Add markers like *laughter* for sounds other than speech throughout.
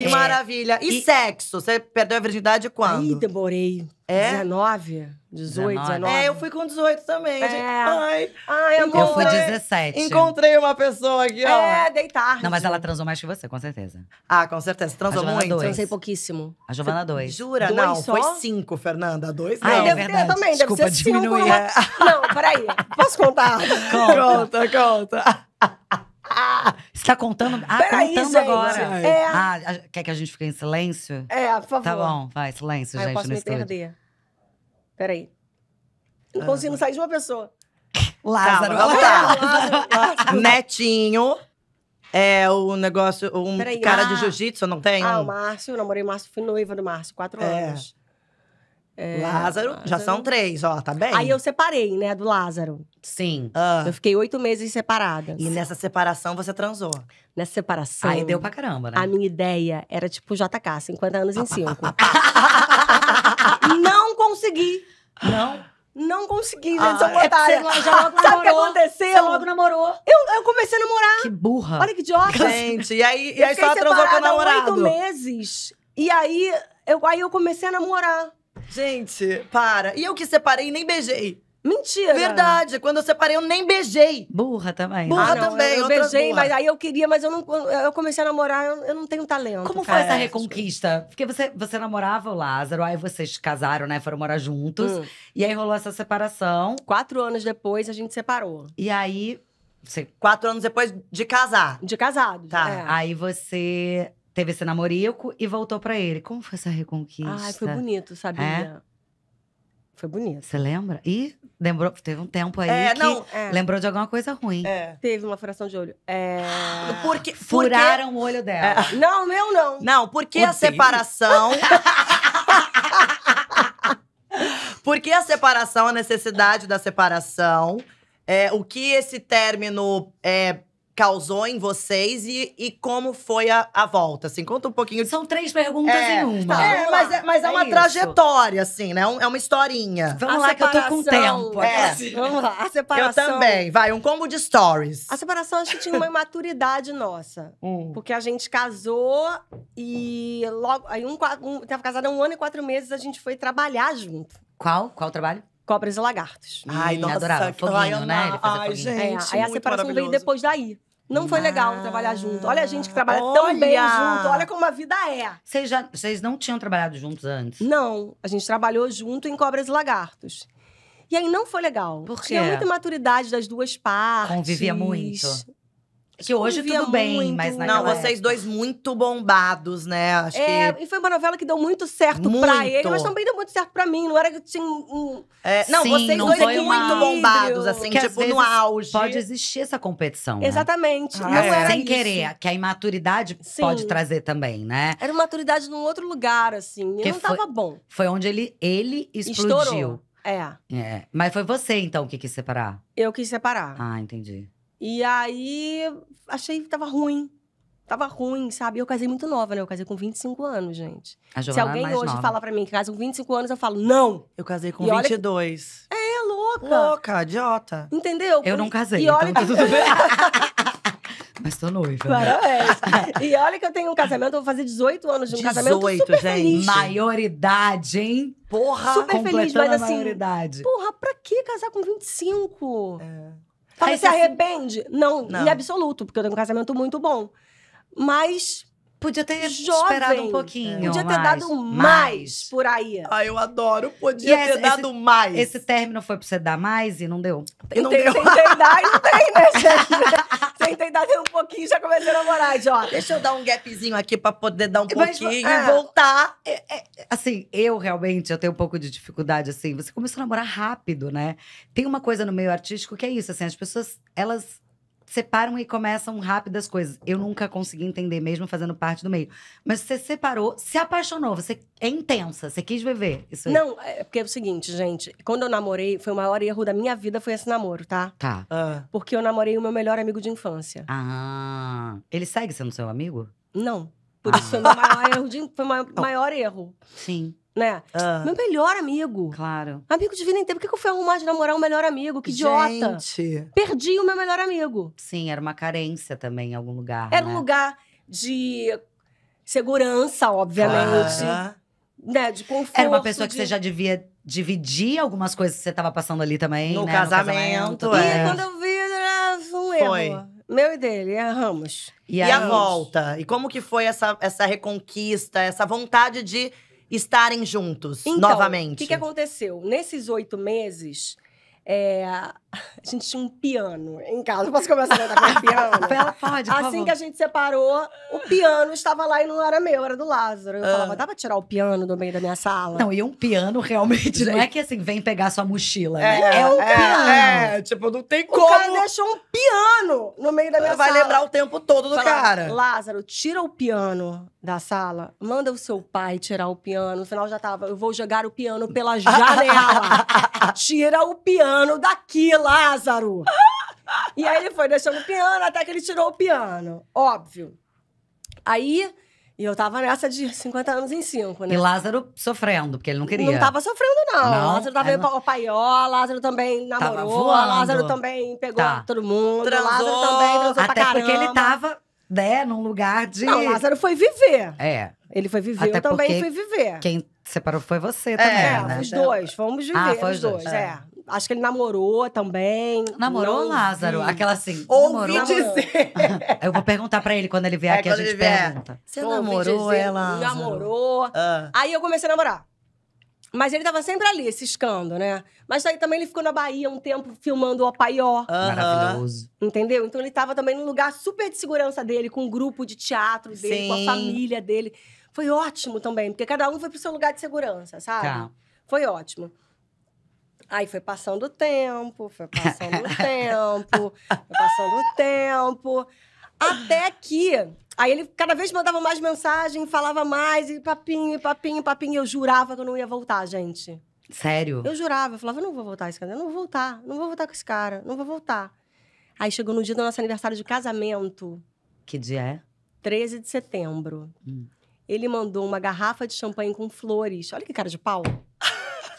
Que é, maravilha. E, e, sexo? Você perdeu a virgindade quando? Ih, demorei. É? 19? 18, 19. É, eu fui com 18 também. É. Ai, ai, amor. Eu fui 17. Encontrei uma pessoa aqui, ó. É, deitar. Não, mas ela transou mais que você, com certeza. Ah, com certeza. Transou muito? Dois. Transei pouquíssimo. A Giovana, dois. Jura? Dois não, só? foi cinco, Fernanda. Dois, não. Ah, deve verdade. ter também, Desculpa, deve ser diminuir. cinco. *laughs* Não, peraí. Posso contar? Conta. Conta, conta. Você tá contando? Ah, Peraí, contando gente. agora. É. Ah, quer que a gente fique em silêncio? É, por tá favor. Tá bom, vai, silêncio, ah, gente. Eu posso me estúdio. perder. Peraí. Não ah. consigo sair de uma pessoa. Lázaro, Calma, Lázaro. *laughs* Lázaro. Lázaro. Netinho. É o negócio, um Peraí, cara ah, de jiu-jitsu, não tem? Ah, o Márcio, namorei o Márcio, fui noiva do Márcio, quatro é. anos. É, Lázaro, Lázaro, já são três, ó, tá bem? Aí eu separei, né, do Lázaro. Sim. Ah. Eu fiquei oito meses separada. E nessa separação você transou? Nessa separação. Aí deu pra caramba, né? A minha ideia era tipo JK, 50 anos em 5. *laughs* não consegui. Não? Não consegui, gente, ah, né, sou é *laughs* Sabe o que aconteceu? Você logo namorou. Eu, eu comecei a namorar. Que burra. Olha que idiota. Gente, e aí, e aí só transou com o namorado? oito meses. E aí eu, aí eu comecei a namorar. Gente, para. E eu que separei nem beijei. Mentira. Verdade. Quando eu separei, eu nem beijei. Burra também. Né? Burra ah, não, também. Eu, eu beijei, burra. mas aí eu queria, mas eu não. Eu comecei a namorar, eu, eu não tenho talento. Como cara, foi essa reconquista? Porque você, você namorava o Lázaro, aí vocês casaram, né? Foram morar juntos. Hum. E aí rolou essa separação. Quatro anos depois, a gente separou. E aí. Você... Quatro anos depois de casar. De casado. Tá. É. Aí você teve esse namorico e voltou para ele. Como foi essa reconquista? Ai, foi bonito, sabia? É? Foi bonito. Você lembra? E lembrou, teve um tempo aí é, que não, é. lembrou de alguma coisa ruim. É. Teve uma furação de olho. É. *gasps* Porque, Furaram o olho dela. É. Não, meu não. Não, porque o a separação... *laughs* porque a separação, a necessidade da separação, é, o que esse término é, causou em vocês e, e como foi a, a, volta, assim? Conta um pouquinho. São três perguntas é, em uma. é, mas é, é, mas é, é uma isso. trajetória, assim, né? é, é uma historinha. Vamos a lá, separação. que eu tô com tempo. É. Assim. Vamos lá, a separação. Eu também, vai, um combo de stories. A separação, acho que tinha uma imaturidade nossa. Hum. Porque a gente casou e logo... Aí um, um, tava casada um ano e quatro meses, a gente foi trabalhar junto. Qual? Qual trabalho? Cobras e Lagartos. Ai, hum, nossa, adorava. Foguinho, né? Ai, é, gente, é, Aí a separação veio depois daí. Não foi legal trabalhar junto. Olha a gente que trabalha olha. tão bem junto. Olha como a vida é. Vocês, já, vocês não tinham trabalhado juntos antes? Não. A gente trabalhou junto em Cobras e Lagartos. E aí não foi legal. Por quê? Tinha muita maturidade das duas partes. Convivia muito. Que hoje tudo bem, mas naquela Não, vocês época. dois muito bombados, né? Acho é, que... e foi uma novela que deu muito certo muito. pra ele, mas também deu muito certo pra mim. Não era que tinha um... É, não, Sim, vocês não dois muito uma... bombados, assim, que tipo no auge. Pode existir essa competição, né? Exatamente. Ah, não é. era Sem isso. querer, que a imaturidade Sim. pode trazer também, né? Era uma maturidade num outro lugar, assim, que e não foi, tava bom. Foi onde ele, ele explodiu. Estourou. É. é. Mas foi você, então, que quis separar? Eu quis separar. Ah, entendi. E aí achei que tava ruim. Tava ruim, sabe? Eu casei muito nova, né? Eu casei com 25 anos, gente. Se é alguém é hoje nova. fala pra mim que casa com 25 anos, eu falo, não! Eu casei com e 22. Olha... É, louca! Louca, idiota. Entendeu? Eu não casei, e olha então tá que... tudo *laughs* bem. Mas tô noiva. Né? Parabéns. Né? e olha que eu tenho um casamento, eu vou fazer 18 anos de um 18, casamento 18, gente. feliz. Maioridade, hein? Porra! Super feliz, mas assim… Maioridade. Porra, pra que casar com 25? É… Fala, se assim... arrepende? Não, não, em absoluto, porque eu tenho um casamento muito bom. Mas Podia ter Jovem. esperado um pouquinho. Podia ter mais, dado mais, mais por aí. Ah, eu adoro. Podia esse, ter dado esse, mais. Esse término foi pra você dar mais e não deu. E não tentei, deu. Tentei dar e não tem, né, gente? *laughs* já comecei a namorar. Já, ó, deixa eu dar um gapzinho aqui pra poder dar um Mas, pouquinho é, e ah, voltar. É, é, assim, eu realmente eu tenho um pouco de dificuldade, assim. Você começou a namorar rápido, né? Tem uma coisa no meio artístico que é isso, assim. As pessoas, elas separam e começam rápido as coisas. Eu nunca consegui entender, mesmo fazendo parte do meio. Mas você separou, se apaixonou, você é intensa, você quis viver isso aí. Não, é porque é o seguinte, gente. Quando eu namorei, foi o maior erro da minha vida, foi esse namoro, tá? Tá. Ah. Porque eu namorei o meu melhor amigo de infância. Ah. Ele segue sendo seu amigo? Não. Por ah. isso foi o maior erro. De, foi o maior, *laughs* oh. maior erro. Sim né? Ah. Meu melhor amigo. Claro. Amigo de vida inteira. Por que, eu fui arrumar de namorar um melhor amigo? Que idiota. Gente. Perdi o meu melhor amigo. Sim, era uma carência também em algum lugar. Era né? um lugar de segurança, obviamente. Claro. Né, de conforto. Era uma pessoa que você já devia dividir algumas coisas que você estava passando ali também. No, né? casamento, no casamento. É. E quando eu vi, era um erro. Foi. Meu e dele, erramos. E, e a volta? E como que foi essa, essa reconquista, essa vontade de estarem juntos então, novamente? O que, que aconteceu? Nesses oito meses. É, *laughs* a gente tinha um piano em casa. Posso começar a cantar com o piano? Ela *laughs* pode, assim favor. que a gente separou, o piano estava lá e não era meu, era do Lázaro. Eu ah. falava, dá pra tirar o piano do meio da minha sala? Não, e um piano realmente não é que assim, vem pegar sua mochila, é, né? É o é, é, é, piano. É, tipo, não tem o como. O cara deixou um piano no meio da minha Vai sala. Vai lembrar o tempo todo do Fala, cara. Lázaro, tira o piano da sala, manda o seu pai tirar o piano. No final já tava, eu vou jogar o piano pela janela. *laughs* Tira o piano daqui, Lázaro! e aí ele foi deixando o piano até que ele tirou o piano. Óbvio. Aí, e eu tava nessa de 50 anos em 5, né? E Lázaro sofrendo, porque ele não queria. Não tava sofrendo, não. não? Lázaro tava é indo não... pai, paió, Lázaro também namorou, Lázaro também pegou tá. todo mundo, transou, Lázaro também transou até pra caramba. Porque ele tava né, num lugar de. Não, Lázaro foi viver. É. Ele foi viver, Até eu também fui viver. Quem separou foi você é, também. É, né? os dois, fomos ah, viver, ah, foi os dois, dois. é. é acho que ele namorou também. Namorou, o Lázaro? Vi. Aquela assim, Ouvi namorou? dizer. *laughs* eu vou perguntar pra ele quando ele vier é, aqui, a gente pergunta. Você namorou dizer, é, ela? Namorou. Ah. Aí eu comecei a namorar. Mas ele tava sempre ali, ciscando, né? Mas aí também ele ficou na Bahia um tempo filmando o Apaió. Maravilhoso. Entendeu? Então ele tava também num lugar super de segurança dele, com o um grupo de teatro dele, Sim. com a família dele. Foi ótimo também, porque cada um foi pro seu lugar de segurança, sabe? Tá. Foi ótimo. Aí foi passando o tempo, foi passando o *laughs* tempo, foi passando o tempo. Até que Aí ele cada vez mandava mais mensagem, falava mais, e papinho, e papinho, e papinho. Eu jurava que eu não ia voltar, gente. Sério? Eu jurava, eu falava, eu não vou voltar esse cara, eu não vou voltar, não vou voltar com esse cara, não vou voltar. Aí chegou no dia do nosso aniversário de casamento. Que dia é? 13 de setembro. Hum. Ele mandou uma garrafa de champanhe com flores. Olha que cara de pau.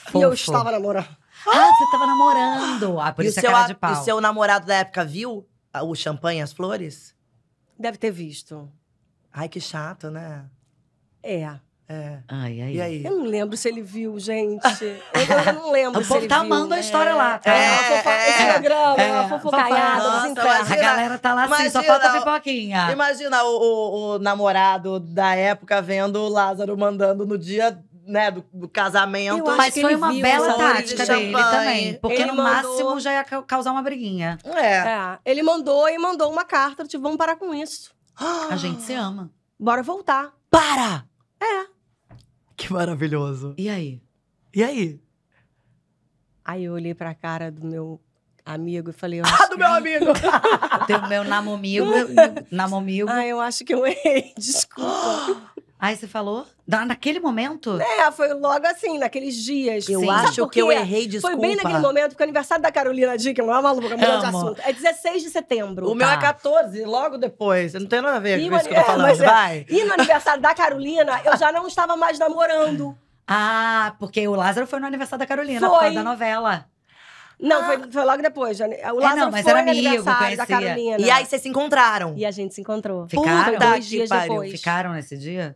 Fofo. *laughs* E eu estava namorando. Ah, você estava namorando. Ah, por e isso é cara de pau. E o seu namorado da época viu o champanhe e as flores? Deve ter visto. Ai, que chato, né? É. É. Ai, ai. E aí? Eu não lembro se ele viu, gente. Eu, não *laughs* lembro. o povo tá amando a história é. lá, tá? É, É, é, fofa... é, esse programa, é. uma fofocaiada, ah, imagina, A galera tá lá imagina, assim, só falta pipoquinha. Imagina o, o, o, namorado da época vendo o Lázaro mandando no dia né, do, do casamento. Mas foi uma bela tática de dele também. Porque ele no mandou... máximo já ia causar uma briguinha. É. é. Ele mandou e mandou uma carta, tipo, vamos parar com isso. A gente se ama. Bora voltar. Para! É. Que maravilhoso. E aí? E aí? Aí eu olhei pra cara do meu amigo e falei... Ah, do meu amigo! do *laughs* meu namomigo. *laughs* namomigo. Ah, eu acho que eu errei, *laughs* desculpa. *gasps* Aí você falou? naquele momento? É, foi logo assim, naqueles dias. Eu Sim. acho que eu errei, desculpa. Foi bem naquele momento, porque o é aniversário da Carolina Dick, não é maluca, mudou de assunto. É 16 de setembro. O tá. meu é 14, tá. logo depois. Não tem nada a ver e com isso que eu tô falando, é, vai. É. E no aniversário da Carolina, eu já não estava mais namorando. *laughs* Ah, porque o Lázaro foi no aniversário da Carolina, foi. por causa da novela. Não, ah. foi, foi, logo depois. O é, Lázaro é, não, mas foi era amigo, da Carolina. E aí vocês se encontraram. E a gente se encontrou. Ficaram? Puta, dois dias pariu. depois. Ficaram nesse dia?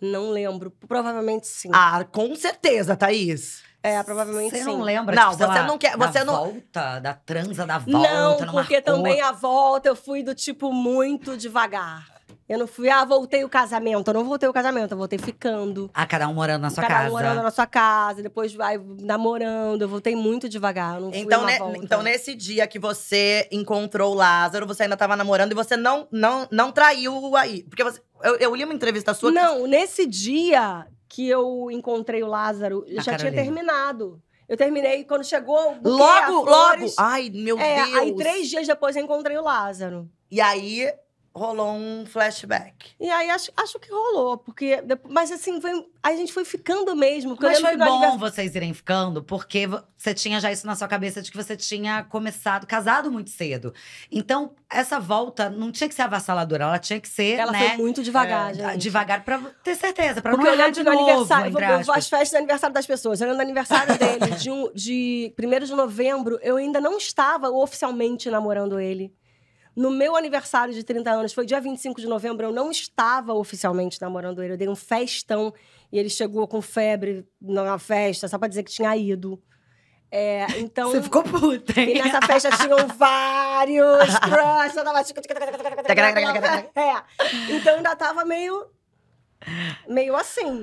Não lembro. Provavelmente sim. Ah, com certeza, Thaís. É, provavelmente Você sim. não lembra? Não, tipo, você lá, não quer. Você da não... volta, da transa, da volta. Não, não porque marcou. também a volta eu fui do tipo muito devagar. Eu não fui, ah, voltei o casamento. Eu não voltei o casamento, eu voltei ficando. Ah, cada um morando na sua cada casa. Cada um morando na sua casa, depois vai namorando. Eu voltei muito devagar, então, né, Então, nesse dia que você encontrou o Lázaro, você ainda estava namorando e você não, não, não traiu aí. Porque você, eu, eu li uma entrevista sua. Não, que... nesse dia que eu encontrei o Lázaro, eu já Carolina. tinha terminado. Eu terminei quando chegou. logo, logo! Ai, meu é, Deus! Aí três dias depois eu encontrei o Lázaro. E aí rolou um flashback. E aí acho, acho que rolou, porque. Depois, mas assim, foi, a gente foi ficando mesmo. Mas foi bom vocês irem ficando, porque você tinha já isso na sua cabeça de que você tinha começado, casado muito cedo. Então, essa volta não tinha que ser avassaladora, ela tinha que ser. Ela né, foi muito devagar, é, gente. Devagar pra ter certeza, pra porque não olhar de no novo, aniversário. Entre as festas de aniversário das pessoas, olhando no aniversário *laughs* dele, de, um, de 1 de novembro, eu ainda não estava oficialmente namorando ele. No meu aniversário de 30 anos, foi dia 25 de novembro, eu não estava oficialmente namorando ele. Eu dei um festão e ele chegou com febre na festa, só pra dizer que tinha ido. É, então. Você ficou puta, hein? E nessa festa tinham vários crush, tava é. Então ainda tava meio. meio assim.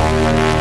Thank you.